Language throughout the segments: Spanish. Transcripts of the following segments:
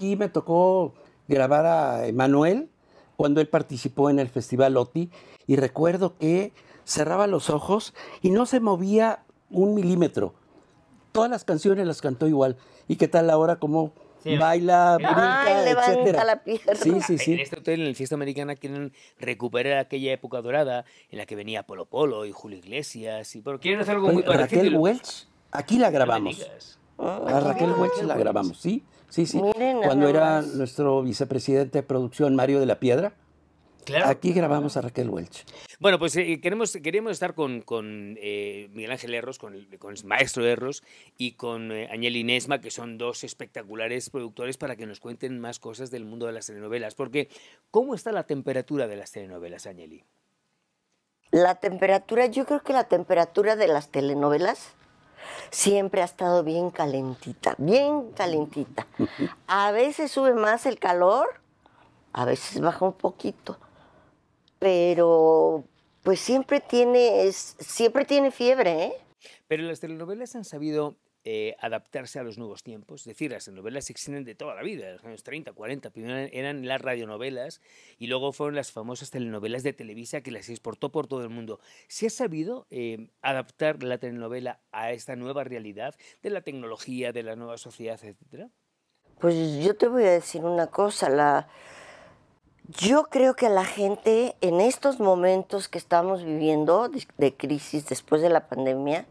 aquí me tocó grabar a Emanuel cuando él participó en el Festival OTI y recuerdo que cerraba los ojos y no se movía un milímetro. Todas las canciones las cantó igual. ¿Y qué tal ahora como baila, brinca, levanta la pierna. Sí, sí, sí. Este en el Fiesta Americana, quieren recuperar aquella época dorada en la que venía Polo Polo y Julio Iglesias. Y, quieren hacer algo parecido? Raquel Welch, aquí la grabamos. a Raquel Welch la grabamos, ¿sí? Sí, sí. Cuando era nuestro vicepresidente de producción, Mario de la Piedra. Aquí grabamos a Raquel Welch. Bueno, pues eh, queremos, queremos estar con, con eh, Miguel Ángel Erros, con el, maestro Erros y con eh, Añeli Nesma, que son dos espectaculares productores, para que nos cuenten más cosas del mundo de las telenovelas. Porque, ¿cómo está la temperatura de las telenovelas, Añeli? La temperatura, yo creo que la temperatura de las telenovelas siempre ha estado bien calentita, bien calentita. A veces sube más el calor, a veces baja un poquito, pero pues siempre tiene, siempre tiene fiebre, ¿eh? Pero las telenovelas han sabido eh, adaptarse a los nuevos tiempos. Es decir, las novelas existen de toda la vida, de los años 30, 40. Primero eran las radionovelas y luego fueron las famosas telenovelas de Televisa que las exportó por todo el mundo. ¿Se ha sabido eh, adaptar la telenovela a esta nueva realidad de la tecnología, de la nueva sociedad, etcétera? Pues yo te voy a decir una cosa. La... Yo creo que la gente en estos momentos que estamos viviendo de crisis después de la pandemia,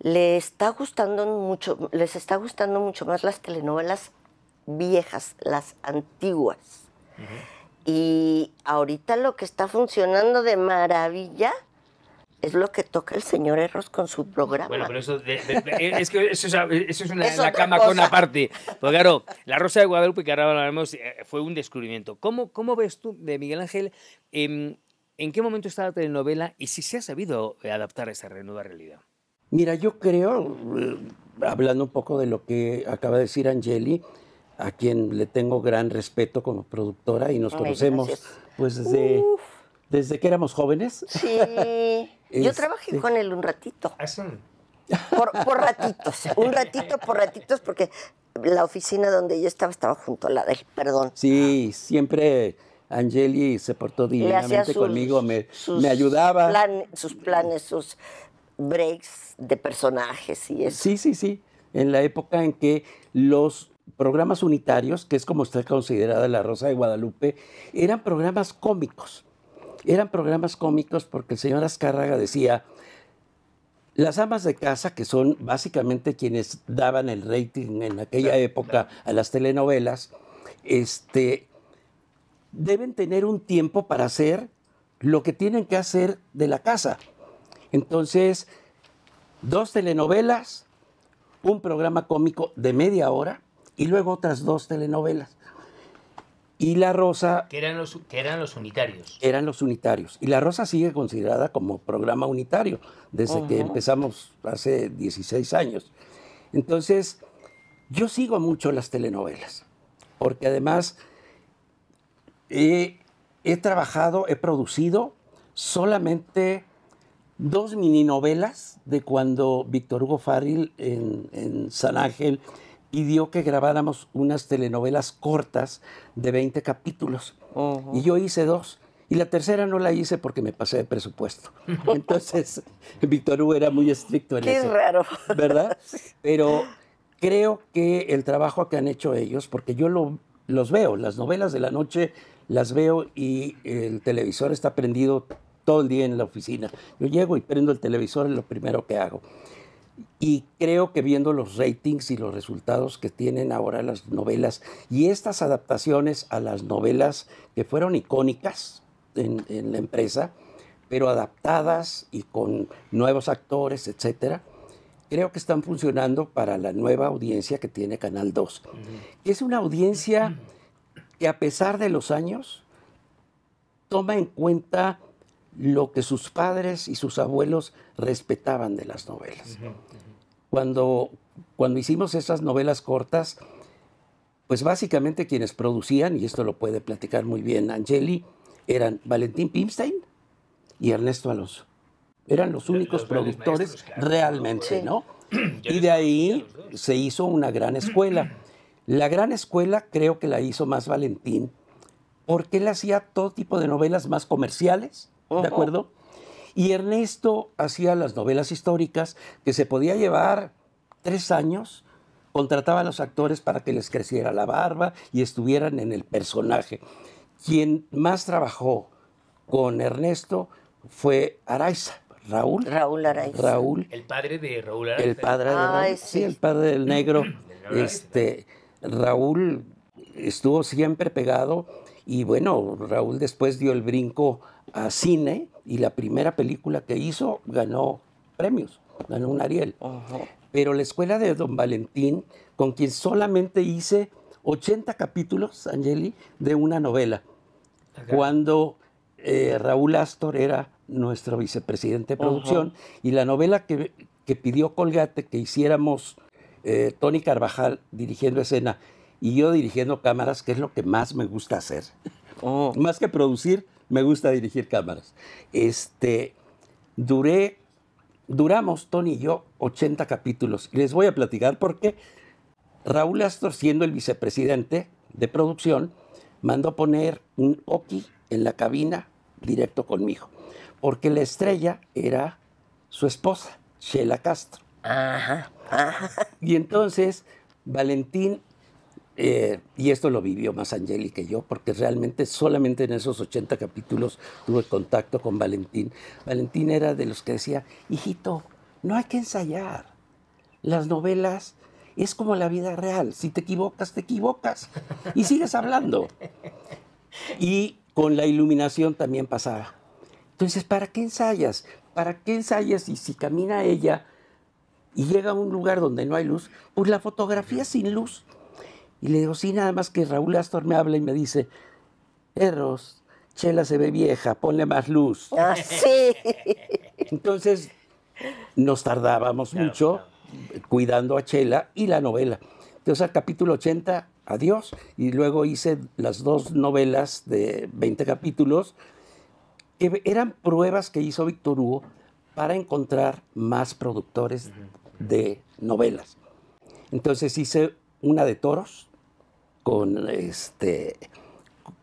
le está gustando mucho, les está gustando mucho más las telenovelas viejas, las antiguas. Y ahorita lo que está funcionando de maravilla es lo que toca el señor Erros con su programa. Bueno, pero eso, eh, es, una, cama con aparte. Porque claro, La Rosa de Guadalupe, que ahora hablaremos, eh, fue un descubrimiento. ¿Cómo, cómo ves tú, de Miguel Ángel, em, en, qué momento está la telenovela y si se ha sabido adaptar a esa nueva realidad? Mira, yo creo, eh, hablando un poco de lo que acaba de decir Angeli, a quien le tengo gran respeto como productora y nos conocemos pues desde, desde que éramos jóvenes. Sí. yo trabajé este con él un ratito. Ah, por, por, ratitos, un ratito por ratitos, porque la oficina donde yo estaba estaba junto a la de él, perdón. Sí, siempre Angeli se portó divinamente conmigo, me, ayudaba. sus planes, sus breaks de personajes y eso. Sí, sí, sí. En la época en que los programas unitarios, que es como está considerada La Rosa de Guadalupe, eran programas cómicos. Eran programas cómicos porque el señor Azcárraga decía, las amas de casa, que son básicamente quienes daban el rating en aquella época a las telenovelas, este, deben tener un tiempo para hacer lo que tienen que hacer de la casa. Entonces, dos telenovelas, un programa cómico de media hora y luego otras dos telenovelas. Y La Rosa... Que eran los, que eran los unitarios. Eran los unitarios. Y La Rosa sigue considerada como programa unitario desde que empezamos hace 16 años. Entonces, yo sigo mucho las telenovelas, porque además eh, he trabajado, he producido solamente dos mininovelas de cuando Víctor Hugo Farril en, San Ángel pidió que grabáramos unas telenovelas cortas de 20 capítulos. Y yo hice dos. Y la tercera no la hice porque me pasé de presupuesto. Entonces, Víctor Hugo era muy estricto en eso. Qué raro. ¿Verdad? Pero creo que el trabajo que han hecho ellos, porque yo los veo, las novelas de la noche las veo y el televisor está prendido todo el día en la oficina. Yo llego y prendo el televisor, es lo primero que hago. Y creo que viendo los ratings y los resultados que tienen ahora las novelas y estas adaptaciones a las novelas que fueron icónicas en, la empresa, pero adaptadas y con nuevos actores, etcétera, creo que están funcionando para la nueva audiencia que tiene Canal 2. Es una audiencia que a pesar de los años toma en cuenta lo que sus padres y sus abuelos respetaban de las novelas. Cuando, hicimos esas novelas cortas, pues básicamente quienes producían, y esto lo puede platicar muy bien Angeli, eran Valentín Pimstein y Ernesto Alonso. Eran los únicos productores realmente, ¿no? Y de ahí se hizo una gran escuela. La gran escuela creo que la hizo más Valentín, porque él hacía todo tipo de novelas más comerciales, ¿de acuerdo? Y Ernesto hacía las novelas históricas que se podía llevar tres años, contrataba a los actores para que les creciera la barba y estuvieran en el personaje. Quien más trabajó con Ernesto fue Araiza. Raúl. Raúl Araiza. Raúl. El padre de Raúl Araiza. El padre de ah, sí. el padre del negro. este, Raúl estuvo siempre pegado y bueno, Raúl después dio el brinco a cine y la primera película que hizo ganó premios, ganó un Ariel. Pero la escuela de Don Valentín, con quien solamente hice 80 capítulos, Angeli, de una novela, cuando eh, Raúl Astor era nuestro vicepresidente de producción, y la novela que, que, pidió Colgate que hiciéramos eh, Tony Carvajal dirigiendo escena y yo dirigiendo cámaras, que es lo que más me gusta hacer. Oh. Más que producir, me gusta dirigir cámaras. Este, duré, duramos, Tony y yo, 80 capítulos. les voy a platicar porque Raúl Astor, siendo el vicepresidente de producción, mandó poner un Oki en la cabina directo conmigo. Porque la estrella era su esposa, Sheila Castro. ajá. Y entonces Valentín eh, y esto lo vivió más Angeli que yo, porque realmente solamente en esos 80 capítulos tuve contacto con Valentín. Valentín era de los que decía, hijito, no hay que ensayar. Las novelas es como la vida real. Si te equivocas, te equivocas. Y sigues hablando. Y con la iluminación también pasaba. Entonces, ¿para qué ensayas? ¿Para qué ensayas? Y si camina ella y llega a un lugar donde no hay luz, pues la fotografía sin luz y le digo, sí, nada más que Raúl Astor me habla y me dice, perros, Chela se ve vieja, ponle más luz. Ah, Entonces, nos tardábamos mucho cuidando a Chela y la novela. Entonces, al capítulo 80, adiós. Y luego hice las dos novelas de 20 capítulos, que eran pruebas que hizo Víctor Hugo para encontrar más productores de novelas. Entonces hice una de toros, con, este,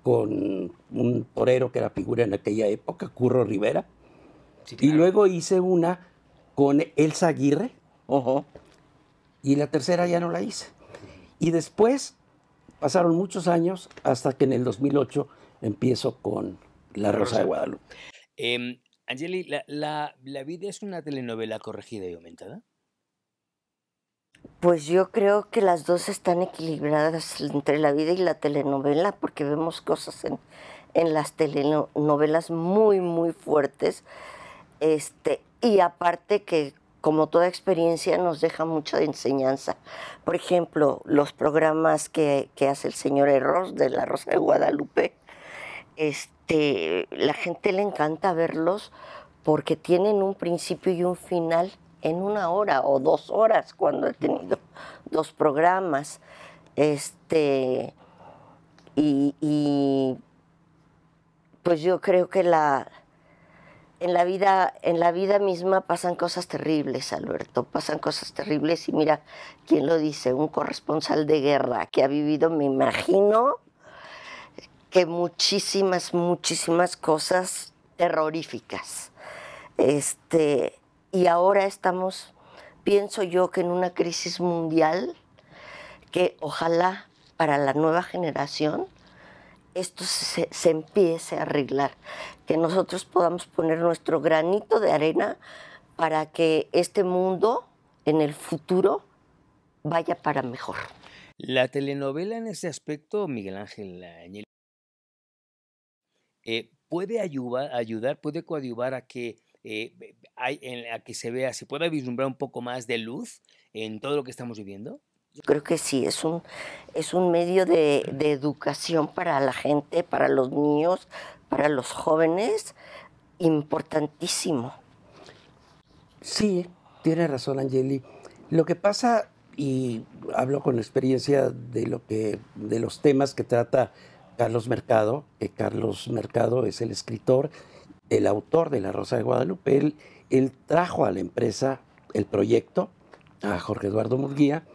con un torero que era figura en aquella época, Curro Rivera. Y luego hice una con Elsa Aguirre. ojo Y la tercera ya no la hice. Y después pasaron muchos años hasta que en el 2008 empiezo con La Rosa de Guadalupe. Em, Angeli, la, vida es una telenovela corregida y aumentada? Pues yo creo que las dos están equilibradas entre la vida y la telenovela, porque vemos cosas en, las telenovelas muy, muy fuertes. Este, y aparte que, como toda experiencia, nos deja mucha enseñanza. Por ejemplo, los programas que, hace el señor Erros de La Rosa de Guadalupe, este, la gente le encanta verlos porque tienen un principio y un final en una hora o dos horas cuando he tenido dos programas. Este, y, pues yo creo que la, en, la vida, en la vida misma pasan cosas terribles, Alberto, pasan cosas terribles. Y mira, ¿quién lo dice? Un corresponsal de guerra que ha vivido, me imagino, que muchísimas, muchísimas cosas terroríficas. Este, y ahora estamos, pienso yo, que en una crisis mundial que ojalá para la nueva generación esto se, empiece a arreglar, que nosotros podamos poner nuestro granito de arena para que este mundo en el futuro vaya para mejor. La telenovela en ese aspecto, Miguel Ángel eh, puede ayudar, puede coadyuvar a que eh, hay, en la que se vea, se pueda vislumbrar un poco más de luz en todo lo que estamos viviendo? Yo creo que sí, es un, es un medio de, de educación para la gente, para los niños, para los jóvenes, importantísimo. Sí, tiene razón Angeli. Lo que pasa, y hablo con experiencia de, lo que, de los temas que trata Carlos Mercado, que Carlos Mercado es el escritor el autor de La Rosa de Guadalupe. Él, trajo a la empresa el proyecto, a Jorge Eduardo Murguía,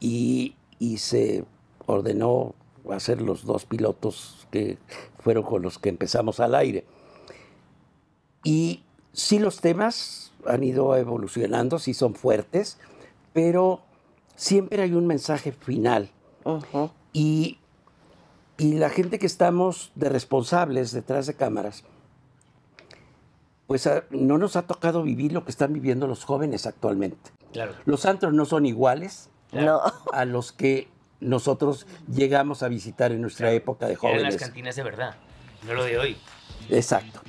y, se ordenó hacer los dos pilotos que fueron con los que empezamos al aire. Y sí los temas han ido evolucionando, sí son fuertes, pero siempre hay un mensaje final. y, la gente que estamos de responsables detrás de cámaras, pues ah, no nos ha tocado vivir lo que están viviendo los jóvenes actualmente. Claro. Los antros no son iguales a los que nosotros llegamos a visitar en nuestra época de jóvenes. Eran las cantinas de verdad, no lo de hoy. Exacto.